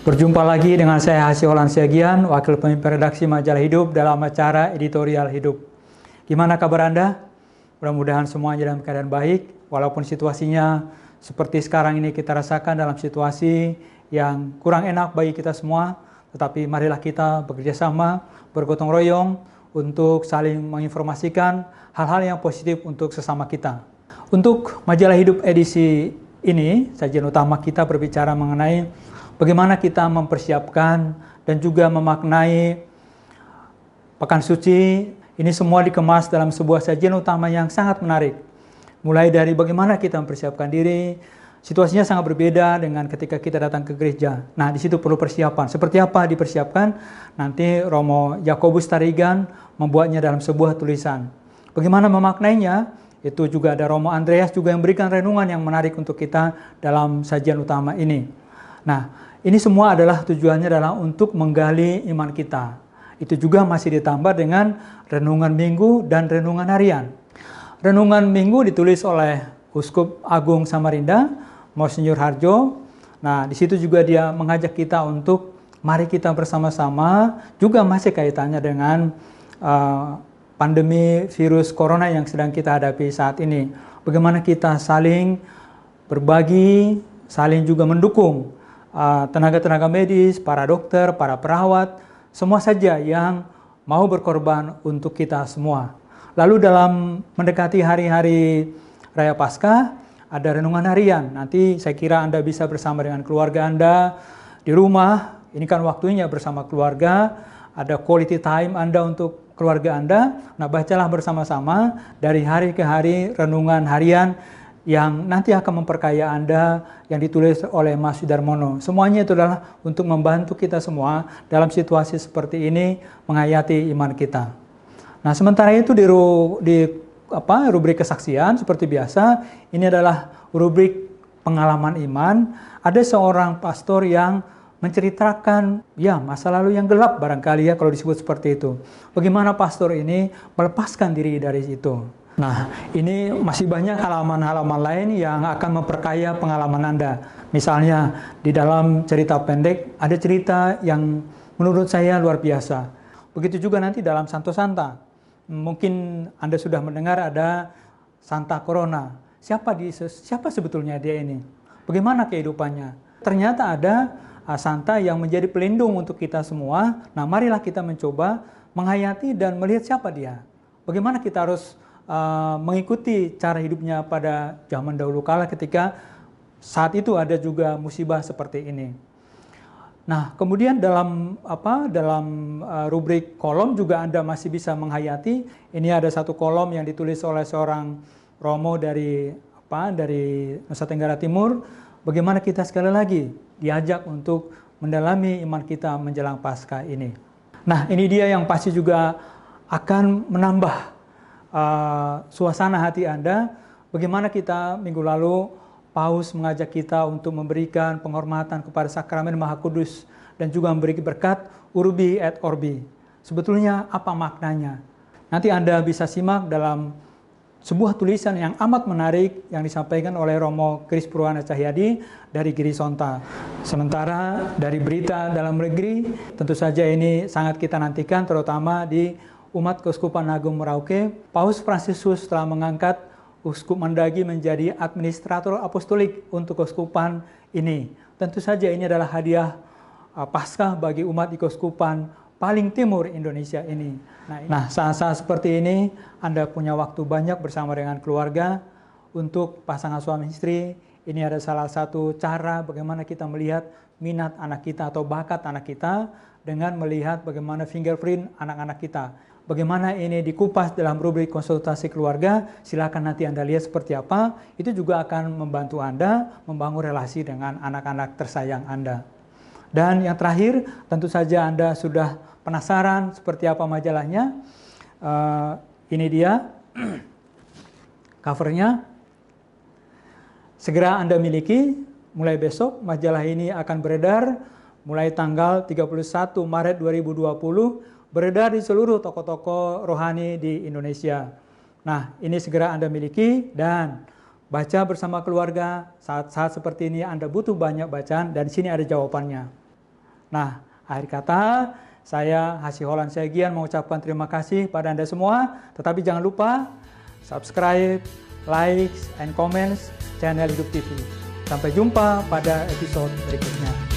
Berjumpa lagi dengan saya Hasi Holan Siagian, Wakil Pemimpin Redaksi Majalah Hidup dalam acara Editorial Hidup. Gimana kabar Anda? Mudah-mudahan semuanya dalam keadaan baik, walaupun situasinya seperti sekarang ini kita rasakan dalam situasi yang kurang enak bagi kita semua, tetapi marilah kita bekerja sama, bergotong royong untuk saling menginformasikan hal-hal yang positif untuk sesama kita. Untuk majalah hidup edisi ini, sajian utama kita berbicara mengenai bagaimana kita mempersiapkan dan juga memaknai pekan suci ini semua dikemas dalam sebuah sajian utama yang sangat menarik. Mulai dari bagaimana kita mempersiapkan diri, situasinya sangat berbeda dengan ketika kita datang ke gereja. Nah, di situ perlu persiapan. Seperti apa dipersiapkan? Nanti Romo Yakobus Tarigan membuatnya dalam sebuah tulisan. Bagaimana memaknainya? Itu juga ada Romo Andreas juga yang berikan renungan yang menarik untuk kita dalam sajian utama ini. Nah, ini semua adalah tujuannya adalah untuk menggali iman kita. Itu juga masih ditambah dengan renungan minggu dan renungan harian. Renungan minggu ditulis oleh Uskup Agung Samarinda, Monsinyur Harjo. Nah, di situ juga dia mengajak kita untuk mari kita bersama-sama juga masih kaitannya dengan uh, pandemi virus corona yang sedang kita hadapi saat ini. Bagaimana kita saling berbagi, saling juga mendukung Ah, tenaga-tenaga medis, para dokter, para perawat, semua saja yang mau berkorban untuk kita semua. Lalu dalam mendekati hari-hari Raya Paskah, ada renungan harian. Nanti saya kira Anda bisa bersama dengan keluarga Anda di rumah. Ini kan waktunya bersama keluarga, ada quality time Anda untuk keluarga Anda. Nah, bacalah bersama-sama dari hari ke hari renungan harian yang nanti akan memperkaya Anda yang ditulis oleh Mas Sudarmono. Semuanya itu adalah untuk membantu kita semua dalam situasi seperti ini menghayati iman kita. Nah, sementara itu di, ru, di apa rubrik kesaksian seperti biasa, ini adalah rubrik pengalaman iman. Ada seorang pastor yang menceritakan ya masa lalu yang gelap barangkali ya kalau disebut seperti itu. Bagaimana pastor ini melepaskan diri dari itu? Nah, ini masih banyak halaman-halaman lain yang akan memperkaya pengalaman Anda. Misalnya, di dalam cerita pendek ada cerita yang menurut saya luar biasa. Begitu juga nanti dalam Santo Santa. Mungkin Anda sudah mendengar ada Santa Corona. Siapa di siapa sebetulnya dia ini? Bagaimana kehidupannya? Ternyata ada ah, Santa yang menjadi pelindung untuk kita semua. Nah, marilah kita mencoba menghayati dan melihat siapa dia. Bagaimana kita harus uh, mengikuti cara hidupnya pada zaman dahulu kala ketika saat itu ada juga musibah seperti ini. Nah, kemudian dalam apa dalam uh, rubrik kolom juga Anda masih bisa menghayati. Ini ada satu kolom yang ditulis oleh seorang Romo dari apa dari Nusa Tenggara Timur. Bagaimana kita sekali lagi diajak untuk mendalami iman kita menjelang Paskah ini. Nah, ini dia yang pasti juga akan menambah uh, suasana hati Anda. Bagaimana kita minggu lalu Paus mengajak kita untuk memberikan penghormatan kepada sakramen Maha Kudus dan juga memberi berkat Urbi et Orbi. Sebetulnya apa maknanya? Nanti Anda bisa simak dalam sebuah tulisan yang amat menarik yang disampaikan oleh Romo Kris Purwana Cahyadi dari Girisonta. Sementara dari berita dalam negeri, tentu saja ini sangat kita nantikan terutama di umat Keuskupan Agung Merauke, Paus Fransiskus telah mengangkat Uskup Mandagi menjadi administrator apostolik untuk keuskupan ini. Tentu saja ini adalah hadiah uh, Paskah bagi umat di keuskupan paling timur Indonesia nah, ini. Nah, saat-saat seperti ini Anda punya waktu banyak bersama dengan keluarga untuk pasangan suami istri. Ini ada salah satu cara bagaimana kita melihat minat anak kita atau bakat anak kita dengan melihat bagaimana fingerprint anak-anak kita bagaimana ini dikupas dalam rubrik konsultasi keluarga, silakan nanti Anda lihat seperti apa. Itu juga akan membantu Anda membangun relasi dengan anak-anak tersayang Anda. Dan yang terakhir, tentu saja Anda sudah penasaran seperti apa majalahnya. Uh, ini dia covernya. Segera Anda miliki, mulai besok majalah ini akan beredar mulai tanggal 31 Maret 2020 beredar di seluruh toko-toko rohani di Indonesia. Nah, ini segera Anda miliki dan baca bersama keluarga. Saat-saat seperti ini Anda butuh banyak bacaan dan di sini ada jawabannya. Nah, akhir kata saya Hasi Holland Segian mengucapkan terima kasih pada Anda semua. Tetapi jangan lupa subscribe, like, and comments channel Hidup TV. Sampai jumpa pada episode berikutnya.